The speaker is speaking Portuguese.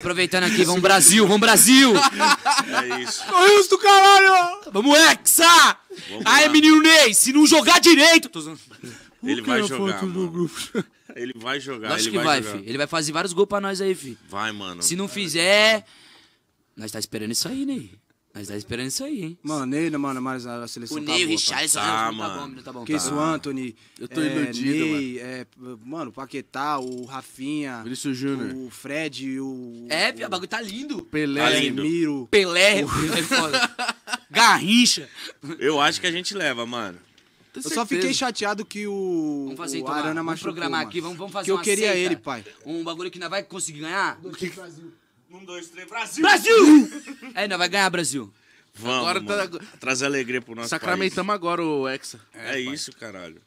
Aproveitando aqui, vamos Brasil, vamos Brasil! É isso. Corrimos do caralho! Vamos Hexa! Ai Aí, menino Ney, se não jogar direito... Tô... Ele vai jogar, mano. Ele vai jogar, Acho que vai, filho. Ele vai fazer vários gols pra nós aí, filho. Vai, mano. Se não fizer... Nós tá esperando isso aí, Ney. Mas tá esperando isso aí, hein? Mano, ele, mano, mas a seleção o tá Ney, boa. O Richarlison, tá, Tá bom, tá bom. Tá isso, tá Anthony. Eu tô é, iludido, Ney, mano. É, mano, o Paquetá, o Rafinha. Vinícius Júnior. O Fred, o... É, o, o bagulho tá lindo. Pelé. Tá lindo. Miro. Pelé. O... É Garrincha. Eu acho que a gente leva, mano. Eu só fiquei chateado que o, vamos fazer, o então, Arana vamos machucou. Vamos programar aqui, vamos, vamos fazer que eu queria ele, pai. Um bagulho que não vai conseguir ganhar. Do que... Brasil. Um, dois, três, Brasil! Brasil! não vai ganhar, Brasil. Vamos, agora tá... Trazer alegria pro nosso Sacramentamos país. agora o Hexa. É, é isso, caralho.